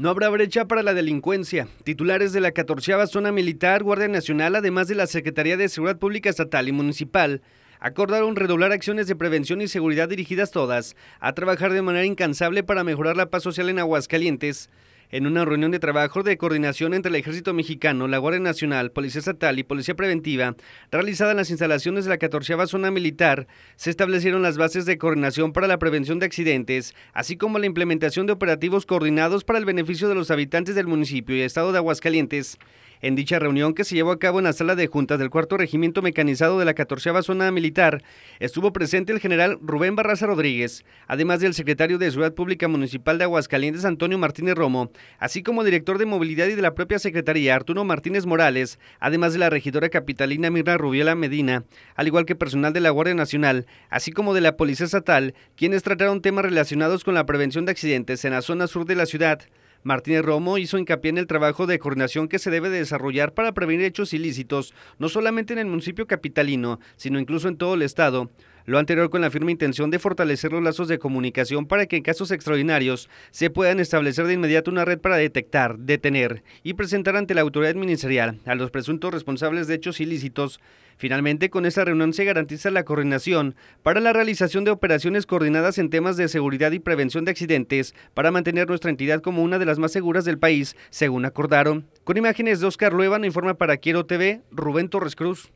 No habrá brecha para la delincuencia. Titulares de la 14 Zona Militar, Guardia Nacional, además de la Secretaría de Seguridad Pública Estatal y Municipal, acordaron redoblar acciones de prevención y seguridad dirigidas todas a trabajar de manera incansable para mejorar la paz social en Aguascalientes en una reunión de trabajo de coordinación entre el Ejército Mexicano, la Guardia Nacional, Policía Estatal y Policía Preventiva, realizada en las instalaciones de la 14 Zona Militar, se establecieron las bases de coordinación para la prevención de accidentes, así como la implementación de operativos coordinados para el beneficio de los habitantes del municipio y estado de Aguascalientes. En dicha reunión que se llevó a cabo en la sala de juntas del cuarto regimiento mecanizado de la 14 zona militar, estuvo presente el general Rubén Barraza Rodríguez, además del secretario de Ciudad Pública Municipal de Aguascalientes Antonio Martínez Romo, así como director de movilidad y de la propia Secretaría Arturo Martínez Morales, además de la regidora capitalina Mirna Rubiela Medina, al igual que personal de la Guardia Nacional, así como de la Policía Estatal, quienes trataron temas relacionados con la prevención de accidentes en la zona sur de la ciudad. Martínez Romo hizo hincapié en el trabajo de coordinación que se debe desarrollar para prevenir hechos ilícitos, no solamente en el municipio capitalino, sino incluso en todo el estado. Lo anterior con la firme intención de fortalecer los lazos de comunicación para que en casos extraordinarios se puedan establecer de inmediato una red para detectar, detener y presentar ante la autoridad ministerial a los presuntos responsables de hechos ilícitos. Finalmente, con esta reunión se garantiza la coordinación para la realización de operaciones coordinadas en temas de seguridad y prevención de accidentes para mantener nuestra entidad como una de las más seguras del país, según acordaron. Con imágenes de Oscar Lueva, informa para Quiero TV, Rubén Torres Cruz.